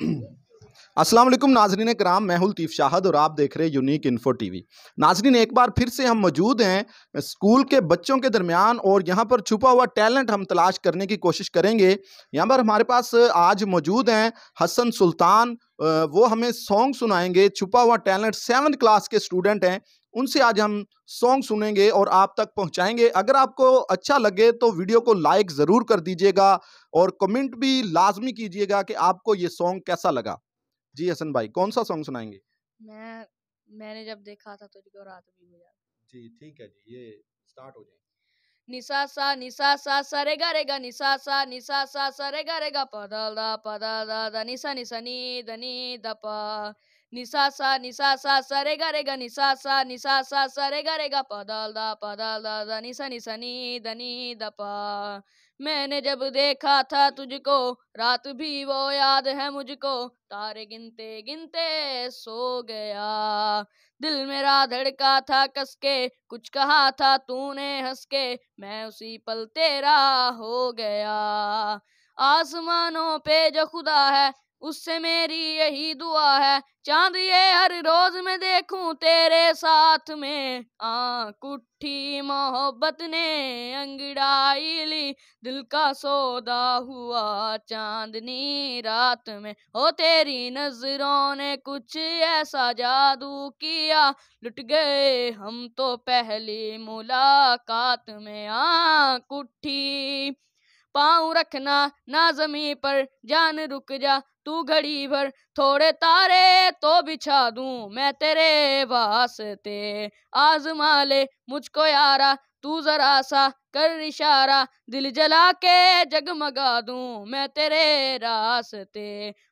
असलम नाजरीन कराम मैं लतीफ़ शाहद और आप देख रहे हैं यूनिक इन्फो टीवी नाजरीन एक बार फिर से हम मौजूद हैं स्कूल के बच्चों के दरमियान और यहाँ पर छुपा हुआ टैलेंट हम तलाश करने की कोशिश करेंगे यहाँ पर हमारे पास आज मौजूद हैं हसन सुल्तान वो हमें सॉन्ग सुनाएंगे छुपा हुआ टैलेंट सेवन क्लास के स्टूडेंट हैं उनसे आज हम सॉन्ग सुनेंगे और आप तक पहुंचाएंगे अगर आपको अच्छा लगे तो वीडियो को लाइक ज़रूर कर दीजिएगा और कमेंट भी लाजमी कीजिएगा कि आपको ये सॉन्ग कैसा लगा जी हसन भाई कौन सा सॉन्ग सुनाएंगे मैं मैंने जब देखा था तुझको रात भी मिला जी ठीक है जी ये स्टार्ट हो जाए निशा सा निशा सा सरे गरे रे गा निसा सा निशा सा सरे गरे रे गा पदल दा पदल दा दा निशा निशा नी दा नी दा पा निशा सा निशा सा सरे गरे ग निशा सा निशा सा सरे गरे ग पदल दा पदल दा दा निशा निशा नी दपा मैंने जब देखा था तुझको रात भी वो याद है मुझको तारे गिनते गिनते सो गया दिल मेरा धड़का था कसके कुछ कहा था तूने हंस के मैं उसी पल तेरा हो गया आसमानों पे जो खुदा है उससे मेरी यही दुआ है चांद ये हर रोज में देखूं तेरे साथ में आ कुठी मोहब्बत ने अंगड़ाई ली दिल का सौदा हुआ चांदनी रात में ओ तेरी नजरों ने कुछ ऐसा जादू किया लुट गए हम तो पहली मुलाकात में आ कुठी पाँव रखना ना जमी पर जान रुक जा तू घड़ी भर थोड़े तारे तो बिछा दू मैं तेरे वास्ते आजमा ले मुझको यारा तू जरा सा कर इशारा दिल जला के जगमगा दू मैं तेरे रास्ते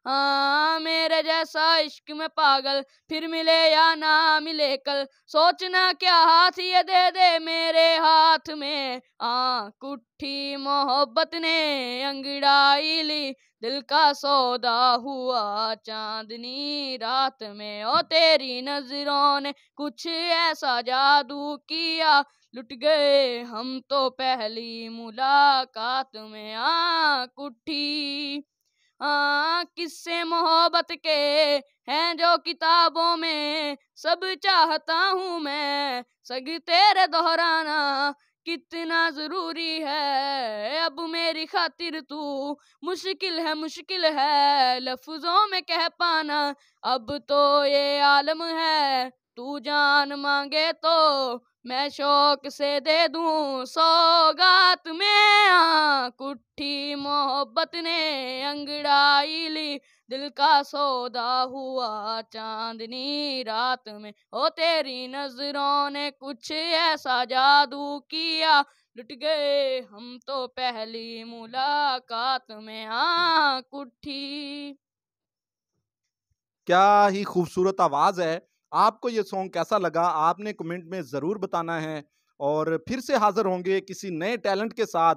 हाँ मेरे जैसा इश्क में पागल फिर मिले या ना मिले कल सोचना क्या हाथ ये दे दे मेरे हाथ में आ हाँ, कुठी मोहब्बत ने अंगड़ाई ली दिल का सौदा हुआ चांदनी रात में ओ तेरी नजरों ने कुछ ऐसा जादू किया लुट गए हम तो पहली मुलाकात में आँख उठी हाँ किससे मोहब्बत के हैं जो किताबों में सब चाहता हूँ मैं सग तेरे दोहराना कितना जरूरी है अब मेरी खातिर तू मुश्किल है मुश्किल है लफ्जों में कह पाना अब तो ये आलम है तू जान मांगे तो मैं शौक से दे दूं सौगात में कुठी मोहब्बत ने अंगड़ाई ली दिल का सौदा हुआ चांदनी रात में ओ तेरी नजरों ने कुछ ऐसा जादू किया लुट गए हम तो पहली मुलाकात में आ हाँ, कुठी क्या ही खूबसूरत आवाज़ है आपको ये सॉन्ग कैसा लगा आपने कमेंट में ज़रूर बताना है और फिर से हाजिर होंगे किसी नए टैलेंट के साथ